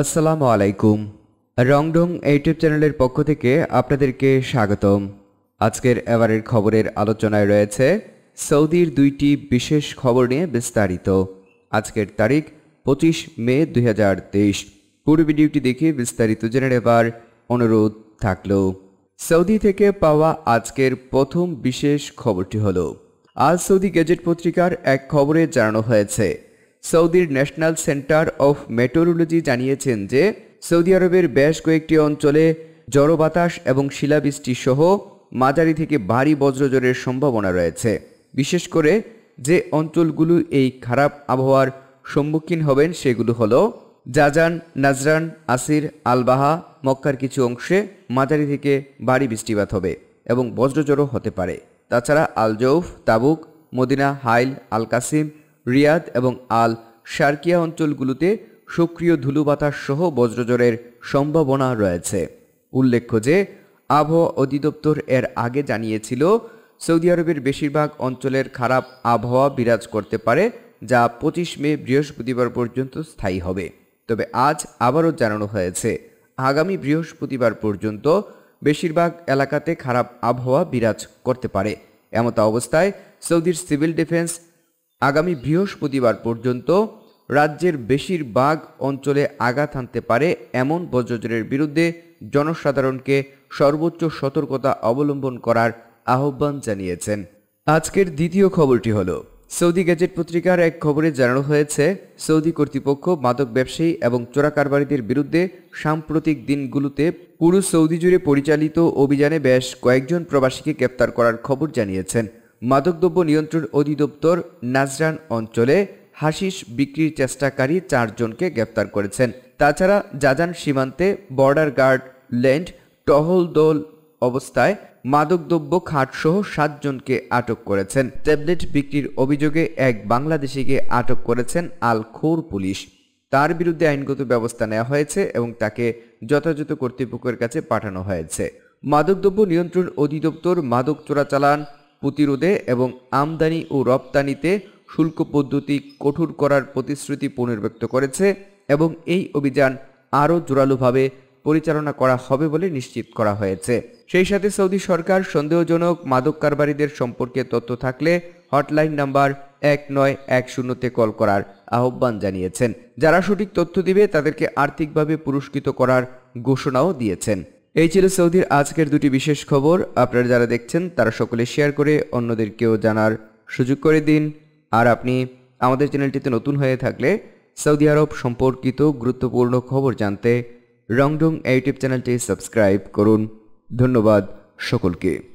আসসালামু আলাইকুম রংডং ইউটিউব চ্যানেলের পক্ষ থেকে আপনাদেরকে স্বাগতম আজকের এবারের খবরের আলোচনায় রয়েছে সৌদির দুইটি বিশেষ খবর নিয়ে বিস্তারিত আজকের তারিখ পঁচিশ মে দুই হাজার তেইশ পুরো ভিডিওটি দেখে বিস্তারিত জেনে নেবার অনুরোধ থাকলো সৌদি থেকে পাওয়া আজকের প্রথম বিশেষ খবরটি হল আজ সৌদি গেজেট পত্রিকার এক খবরে জানানো হয়েছে সৌদির ন্যাশনাল সেন্টার অফ মেটোরোলজি জানিয়েছেন যে সৌদি আরবের বেশ কয়েকটি অঞ্চলে জড়ো বাতাস এবং শিলাবৃষ্টি সহ মাঝারি থেকে ভারী বজ্রঝড়ের সম্ভাবনা রয়েছে বিশেষ করে যে অঞ্চলগুলো এই খারাপ আবহাওয়ার সম্মুখীন হবেন সেগুলো হলো জাজান নাজরান আসির আলবাহা মক্কার কিছু অংশে মাঝারি থেকে ভারী বৃষ্টিপাত হবে এবং বজ্রঝড়ও হতে পারে তাছাড়া Al Jouf Tabuk Medina Hail Al Qassim Riyadh এবং আল সার্কিয়া অঞ্চলগুলোতে সক্রিয় ধুলুবাতাস সহ বজ্রঝড়ের সম্ভাবনা রয়েছে উল্লেখ্য যে আবহাওয়া অধিদপ্তর এর আগে জানিয়েছিল সৌদি আরবের বেশিরভাগ অঞ্চলের খারাপ আবহাওয়া বিরাজ করতে পারে যা পঁচিশ মে বৃহস্পতিবার পর্যন্ত স্থায়ী হবে তবে আজ আবারও জানানো হয়েছে আগামী বৃহস্পতিবার পর্যন্ত বেশিরভাগ এলাকাতে খারাপ আবহাওয়া বিরাজ করতে পারে এমতা অবস্থায় সৌদির সিভিল ডিফেন্স আগামী বৃহস্পতিবার পর্যন্ত রাজ্যের বেশিরভাগ অঞ্চলে আঘাত হানতে পারে এমন বজ্রজরের বিরুদ্ধে জনসাধারণকে সর্বোচ্চ সতর্কতা অবলম্বন করার আহ্বান জানিয়েছেন আজকের দ্বিতীয় খবরটি হল সৌদি গেজেট পত্রিকার এক খবরে জানানো হয়েছে সৌদি কর্তৃপক্ষ মাদক ব্যবসায়ী এবং চোরাকারবারীদের বিরুদ্ধে সাম্প্রতিক দিনগুলোতে পুরো সৌদি জুড়ে পরিচালিত অভিযানে বেশ কয়েকজন প্রবাসীকে গ্রেপ্তার করার খবর জানিয়েছেন মাদকদ্রব্য নিয়ন্ত্রণ অধিদপ্তর নাজরান অঞ্চলে হাসিস বিক্রির চেষ্টাকারী চারজনকে গ্রেপ্তার করেছেন তাছাড়া জাজান সীমান্তে বর্ডার গার্ড ল্যান্ড টহল দল অবস্থায় মাদকদ্রব্য খাটসহ সাতজনকে আটক করেছেন ট্যাবলেট বিক্রির অভিযোগে এক বাংলাদেশিকে আটক করেছেন আল খোর পুলিশ তার বিরুদ্ধে আইনগত ব্যবস্থা নেওয়া হয়েছে এবং তাকে যথাযথ কর্তৃপক্ষের কাছে পাঠানো হয়েছে মাদকদ্রব্য নিয়ন্ত্রণ অধিদপ্তর মাদক চোরাচালান প্রতিরোধে এবং আমদানি ও রপ্তানিতে শুল্ক পদ্ধতি কঠোর করার প্রতিশ্রুতি পুনর্ব্যক্ত করেছে এবং এই অভিযান আরও জোরালোভাবে পরিচালনা করা হবে বলে নিশ্চিত করা হয়েছে সেই সাথে সৌদি সরকার সন্দেহজনক মাদক কারবারিদের সম্পর্কে তথ্য থাকলে হটলাইন নাম্বার এক নয় এক শূন্যতে কল করার আহ্বান জানিয়েছেন যারা সঠিক তথ্য দিবে তাদেরকে আর্থিকভাবে পুরস্কৃত করার ঘোষণাও দিয়েছেন এই ছিল সৌদির আজকের দুটি বিশেষ খবর আপনারা যারা দেখছেন তারা সকলে শেয়ার করে অন্যদেরকেও জানার সুযোগ করে দিন আর আপনি আমাদের চ্যানেলটিতে নতুন হয়ে থাকলে সৌদি আরব সম্পর্কিত গুরুত্বপূর্ণ খবর জানতে রংডং ইউটিউব চ্যানেলটি সাবস্ক্রাইব করুন ধন্যবাদ সকলকে